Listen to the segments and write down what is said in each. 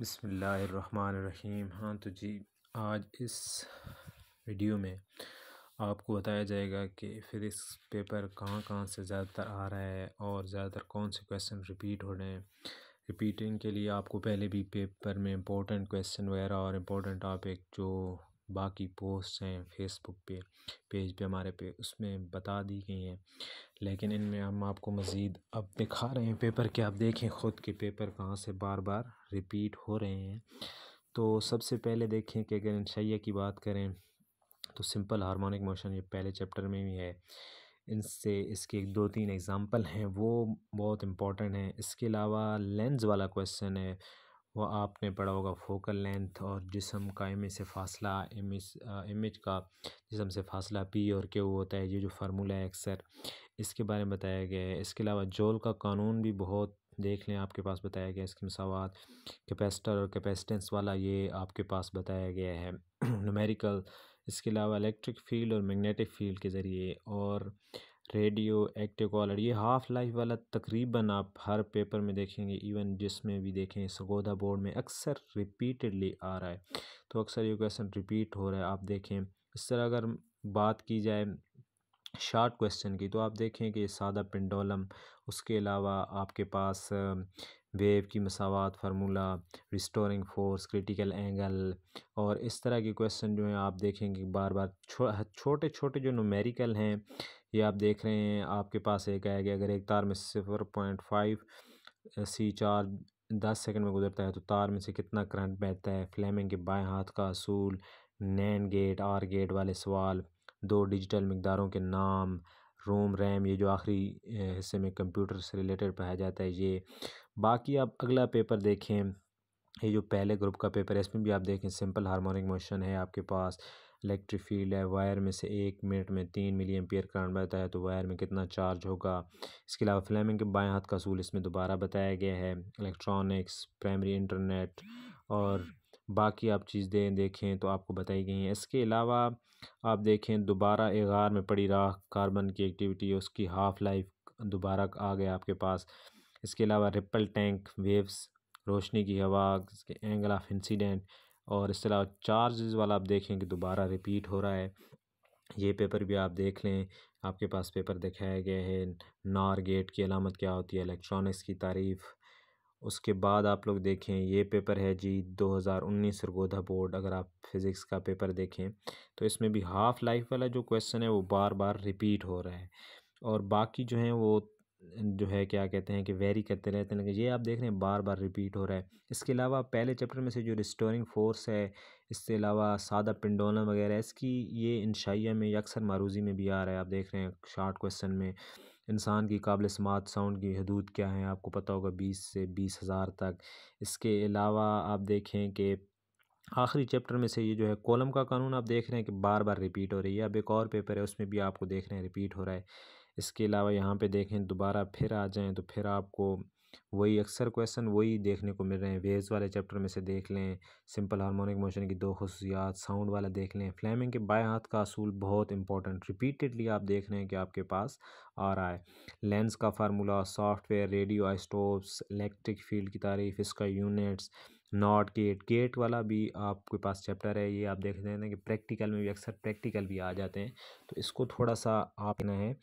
बसमीम हाँ तो जी आज इस वीडियो में आपको बताया जाएगा कि फिर इस पेपर कहाँ कहाँ से ज़्यादातर आ रहा है और ज़्यादातर कौन से क्वेश्चन रिपीट हो रहे हैं रिपीटिंग के लिए आपको पहले भी पेपर में इम्पोर्टेंट क्वेश्चन वगैरह और इम्पोर्टेंट टॉपिक जो बाकी पोस्ट हैं फेसबुक पे पेज पे हमारे पे उसमें बता दी गई हैं लेकिन इनमें हम आपको मज़ीद अब दिखा रहे हैं पेपर के आप देखें ख़ुद के पेपर कहाँ से बार बार रिपीट हो रहे हैं तो सबसे पहले देखें कि अगर इंशैया की बात करें तो सिंपल हारमोनिक मोशन ये पहले चैप्टर में भी है इनसे इसके एक दो तीन एग्ज़ाम्पल हैं वो बहुत इम्पॉर्टेंट हैं इसके अलावा लेंस वाला क्वेश्चन है वह आपने पढ़ा होगा फोकल लेंथ और जिसम का इमेज से फासला इमेज इमेज का जिसम से फासला पी और के वो होता है ये जो फार्मूला है अक्सर इसके बारे में बताया गया है इसके अलावा जोल का कानून भी बहुत देख लें आपके पास बताया गया है इसके मसावत कैपेसिटर और कैपेसिटेंस वाला ये आपके पास बताया गया है नमेरिकल इसके अलावा इलेक्ट्रिक फील्ड और मैग्नेटिक फील्ड के ज़रिए और रेडियो एक्टिव कॉलर ये हाफ़ लाइफ वाला तकरीबन आप हर पेपर में देखेंगे इवन जिसमें भी देखें सगोदा बोर्ड में अक्सर रिपीटेडली आ रहा है तो अक्सर ये क्वेश्चन रिपीट हो रहा है आप देखें इस तरह अगर बात की जाए शार्ट क्वेश्चन की तो आप देखें कि सादा पिंडोलम उसके अलावा आपके पास वेव की मसावत formula restoring force critical angle और इस तरह के क्वेश्चन जो हैं आप देखेंगे बार बार छो, छोटे छोटे जो नोमेरिकल हैं ये आप देख रहे हैं आपके पास एक है कि अगर एक तार में सिफर पॉइंट फाइव सी चार दस सेकंड में गुजरता है तो तार में से कितना करंट बहता है फ्लेमिंग के बाएं हाथ का असूल नैन गेट आर गेट वाले सवाल दो डिजिटल मकदारों के नाम रोम रैम ये जो आखिरी हिस्से में कंप्यूटर से रिलेटेड पढ़ाया जाता है ये बाकी आप अगला पेपर देखें ये जो पहले ग्रुप का पेपर है इसमें भी आप देखें सिंपल हार्मोनिक मोशन है आपके पास इलेक्ट्रिक फील्ड है वायर में से एक मिनट में तीन मिली एम्पियर करंट बहता है तो वायर में कितना चार्ज होगा इसके अलावा फ्लेमिंग के बाएं हाथ का असूल इसमें दोबारा बताया गया है इलेक्ट्रॉनिक्स प्राइमरी इंटरनेट और बाकी आप चीज़ें देखें तो आपको बताई गई हैं इसके अलावा आप देखें दोबारा एगार में पड़ी राख कार्बन की एक्टिविटी उसकी हाफ़ लाइफ दोबारा आ गया आपके पास इसके अलावा रिपल टैंक वेव्स रोशनी की हवा इसके एंगल ऑफ इंसिडेंट और इसके अलावा चार्जेज़ वाला आप देखेंगे दोबारा रिपीट हो रहा है ये पेपर भी आप देख लें आपके पास पेपर दिखाया गया है नार गेट की अलामत क्या होती है इलेक्ट्रॉनिक्स की तारीफ़ उसके बाद आप लोग देखें ये पेपर है जी 2019 सरगोधा बोर्ड अगर आप फिज़िक्स का पेपर देखें तो इसमें भी हाफ़ लाइफ वाला जो क्वेश्चन है वो बार बार रिपीट हो रहा है और बाकी जो हैं वो जो है क्या कहते हैं कि वेरी करते रहते हैं ये आप देख रहे हैं बार बार रिपीट हो रहा है इसके अलावा पहले चैप्टर में से जो रिस्टोरिंग फोर्स है इसके अलावा सादा पिंडोलम वगैरह इसकी ये इंशाइया में अक्सर मारूजी में भी आ रहा है आप देख रहे हैं शार्ट क्वेश्चन में इंसान की काबिल समात साउंड की हदूद क्या है आपको पता होगा बीस से बीस हज़ार तक इसके अलावा आप देखें कि आखिरी चैप्टर में से ये जो है कॉलम का कानून आप देख रहे हैं कि बार बार रिपीट हो रही है अब एक और पेपर है उसमें भी आपको देख रहे हैं रिपीट हो रहा है इसके अलावा यहाँ पे देखें दोबारा फिर आ जाएँ तो फिर आपको वही अक्सर क्वेश्चन वही देखने को मिल रहे हैं वेज वाले चैप्टर में से देख लें सिंपल हार्मोनिक मोशन की दो खसूसियात साउंड वाला देख लें फ्लैमिंग के बाएं हाथ का असूल बहुत इंपॉर्टेंट रिपीटेडली आप देख रहे हैं कि आपके पास आ रहा है लेंस का formula software radio isotopes electric field की तारीफ इसका यूनिट्स नॉट गेट गेट वाला भी आपके पास चैप्टर है ये आप देख रहे हैं कि प्रैक्टिकल में भी अक्सर प्रैक्टिकल भी आ जाते हैं तो इसको थोड़ा सा आपने है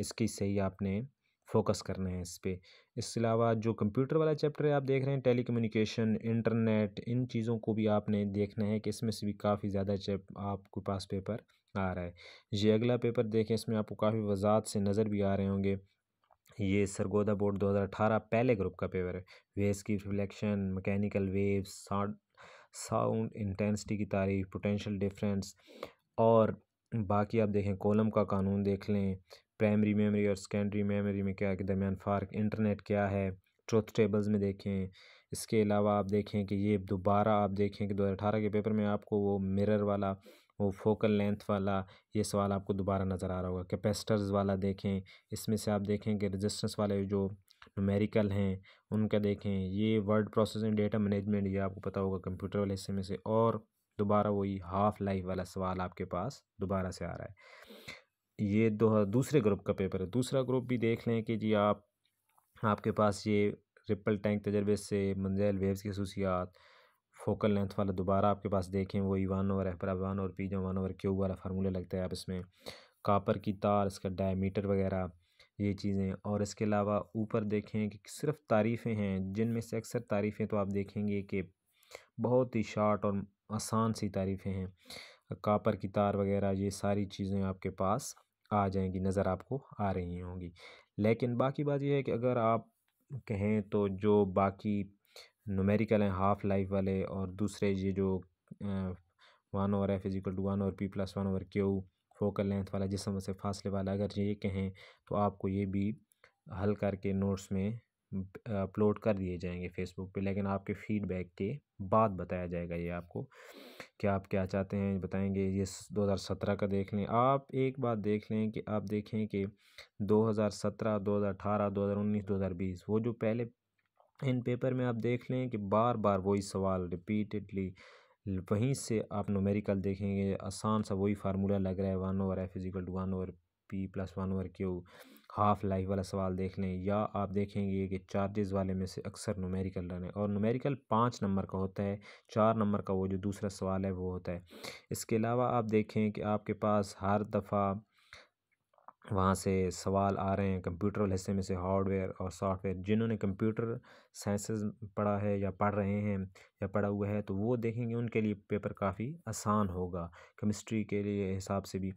इसकी सही आपने फोकस करना है इस पर इसके अलावा जो कंप्यूटर वाला चैप्टर है आप देख रहे हैं टेली कम्युनिकेशन इंटरनेट इन चीज़ों को भी आपने देखना है कि इसमें से भी काफ़ी ज़्यादा चैप आपके पास पेपर आ रहा है ये अगला पेपर देखें इसमें आपको काफ़ी वजात से नज़र भी आ रहे होंगे ये सरगोदा बोर्ड अठारह पहले ग्रुप का पेपर है वेस की reflection mechanical wave sound intensity की तारीफ पोटेंशल डिफरेंस और बाकी आप देखें कॉलम का कानून देख लें प्राइमरी मेमोरी और सेकेंडरी मेमोरी में क्या के दरमियान फ़र्क इंटरनेट क्या है ट्रोथ टेबल्स में देखें इसके अलावा आप देखें कि ये दोबारा आप देखें कि दो हज़ार अठारह के पेपर में आपको वो मिरर वाला वो फोकल लेंथ वाला ये सवाल आपको दोबारा नज़र आ रहा होगा कैपेसिटर्स वाला देखें इसमें से आप देखें कि रजिस्टेंस वाले जो नुमेरिकल हैं उनका देखें ये वर्ड प्रोसेसिंग डेटा मैनेजमेंट ये आपको पता होगा कंप्यूटर वाले हिस्से में से और दोबारा वही हाफ़ लाइफ वाला सवाल आपके पास दोबारा से आ रहा है ये दो दूसरे ग्रुप का पेपर है दूसरा ग्रुप भी देख लें कि जी आप आपके पास ये रिपल टैंक तजर्बे से मंजैल वेव्स की खसूसियात फोकल लेंथ वाला दोबारा आपके पास देखें वही वन ओवर एफरा वन और पीजा वन ओवर क्यू वाला फार्मूला लगता है आप इसमें कापर की तार इसका डायमीटर वगैरह ये चीज़ें और इसके अलावा ऊपर देखें कि सिर्फ तारीफ़ें हैं जिनमें से अक्सर तारीफ़ें तो आप देखेंगे कि बहुत ही शार्ट और आसान सी तारीफ़ें हैं कापर की तार वगैरह ये सारी चीज़ें आपके पास आ जाएंगी नज़र आपको आ रही होंगी लेकिन बाकी बात यह है कि अगर आप कहें तो जो बाकी नुमेरिकल हैं हाफ़ लाइफ वाले और दूसरे ये जो one over F is equal to one over P plus one over Q focal length वाला जिसम से फासले वाला अगर ये कहें तो आपको ये भी हल करके नोट्स में अपलोड कर दिए जाएंगे फेसबुक पे लेकिन आपके फीडबैक के बाद बताया जाएगा ये आपको कि आप क्या चाहते हैं बताएंगे ये 2017 का देख लें आप एक बात देख लें कि आप देखें कि 2017 2018 2019 2020 वो जो पहले इन पेपर में आप देख लें कि बार बार वही सवाल रिपीटेडली वहीं से आप नोमेरिकल देखेंगे आसान सा वही फार्मूला लग रहा है one over F is equal to one over P plus one over Q half life वाला सवाल देख लें या आप देखेंगे कि चार्जेस वाले में से अक्सर नुमेरिकल रन है और नुमेरिकल पाँच नंबर का होता है चार नंबर का वो जो दूसरा सवाल है वो होता है इसके अलावा आप देखें कि आपके पास हर दफ़ा वहाँ से सवाल आ रहे हैं कंप्यूटर वाले हिस्से में से हार्डवेयर और सॉफ्टवेयर जिन्होंने कंप्यूटर साइंसेस पढ़ा है या पढ़ रहे हैं या पढ़ा हुआ है तो वो देखेंगे उनके लिए पेपर काफ़ी आसान होगा केमिस्ट्री के लिए हिसाब से भी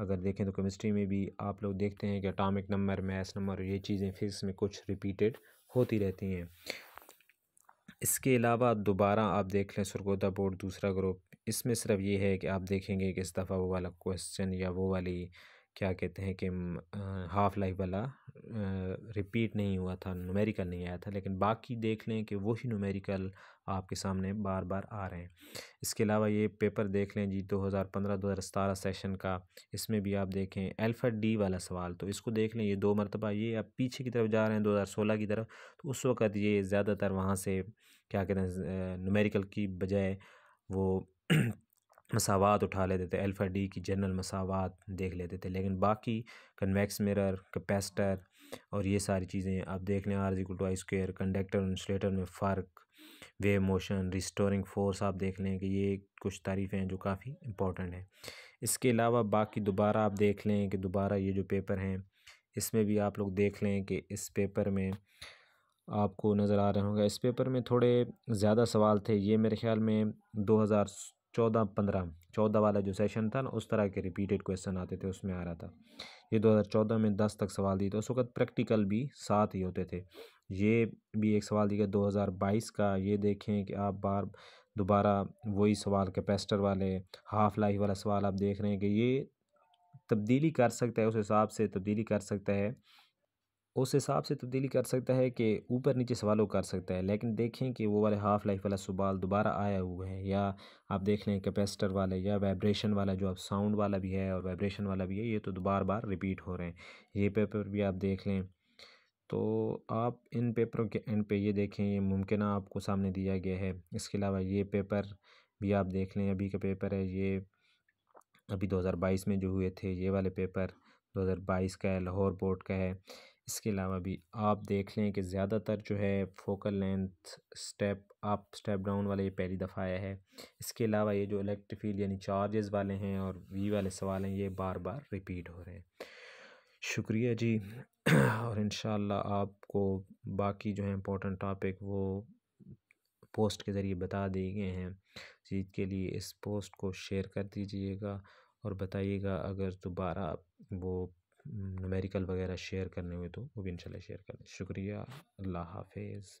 अगर देखें तो केमिस्ट्री में भी आप लोग देखते हैं कि अटामिक नंबर मैस नंबर ये चीज़ें फिजिक्स में कुछ रिपीटेड होती रहती हैं इसके अलावा दोबारा आप देख लें सुरगोदा बोर्ड दूसरा ग्रुप इसमें सिर्फ ये है कि आप देखेंगे कि इस दफ़ा वो वाला क्वेश्चन या वो वाली क्या कहते हैं कि हाफ़ लाइफ वाला रिपीट नहीं हुआ था नुमेरिकल नहीं आया था लेकिन बाकी देख लें कि वही नुमेरिकल आपके सामने बार बार आ रहे हैं इसके अलावा ये पेपर देख लें जी 2015-2017 सेशन का इसमें भी आप देखें एल्फ़ा डी वाला सवाल तो इसको देख लें ये दो मरतबा ये आप पीछे की तरफ जा रहे हैं 2016 की तरफ तो उस वक़्त ये ज़्यादातर वहाँ से क्या कहते हैं नुमेरिकल की बजाय वो मसावत उठा लेते थे अल्फ़ा डी की जनरल मसावत देख लेते थे लेकिन बाकी कन्वेक्स मिरर कैपेसिटर और ये सारी चीज़ें आप देख लें आर इक्वल टू आई स्क्र कंडक्टर इंसुलेटर में फ़र्क वेव मोशन रिस्टोरिंग फोर्स आप देख लें कि ये कुछ तारीफ़ें हैं जो काफ़ी इंपॉर्टेंट हैं इसके अलावा बाकी दोबारा आप देख लें कि दोबारा ये जो पेपर हैं इसमें भी आप लोग देख लें कि इस पेपर में आपको नज़र आ रहा होंगे इस पेपर में थोड़े ज़्यादा सवाल थे ये मेरे ख्याल में दो हज़ार चौदह पंद्रह चौदह वाला जो सेशन था ना उस तरह के रिपीटेड क्वेश्चन आते थे उसमें आ रहा था ये 2014 में 10 तक सवाल दिए थे उस वक्त प्रैक्टिकल भी साथ ही होते थे ये भी एक सवाल दिया 2022 का ये देखें कि आप बार दोबारा वही सवाल कैपेसिटर वाले हाफ लाइफ वाला सवाल आप देख रहे हैं कि ये तब्दीली कर सकता है उस हिसाब से तब्दीली कर सकता है उस हिसाब से तब्दीली कर सकता है कि ऊपर नीचे सवालों कर सकता है लेकिन देखें कि वो वाले हाफ़ लाइफ वाला सवाल दोबारा आया हुआ है या आप देख लें कैपेसिटर वाले या वाइब्रेशन वाला जो आप साउंड वाला भी है और वाइब्रेशन वाला भी है ये तो दो बार रिपीट हो रहे हैं ये पेपर भी आप देख लें तो आप इन पेपरों के एंड पे ये देखें ये मुमकिन आपको सामने दिया गया है इसके अलावा ये पेपर भी आप देख लें अभी का पेपर है ये अभी बाईस में जो हुए थे ये वाले पेपर बाईस का है लाहौर बोर्ड का है इसके अलावा भी आप देख लें कि ज़्यादातर जो है focal length step up step down वाला ये पहली दफ़ा आया है इसके अलावा ये जो इलेक्ट्रिफील यानी चार्जेस वाले हैं और वी वाले सवाल हैं ये बार बार रिपीट हो रहे हैं शुक्रिया जी और इन आपको बाकी जो है इम्पोर्टेंट टॉपिक वो पोस्ट के ज़रिए बता दिए गए हैं चीज़ के लिए इस पोस्ट को शेयर कर दीजिएगा और बताइएगा अगर दोबारा वो न्यूमेरिकल वगैरह शेयर करने हुए तो वो भी इंशाल्लाह शेयर करें शुक्रिया अल्लाह हाफिज़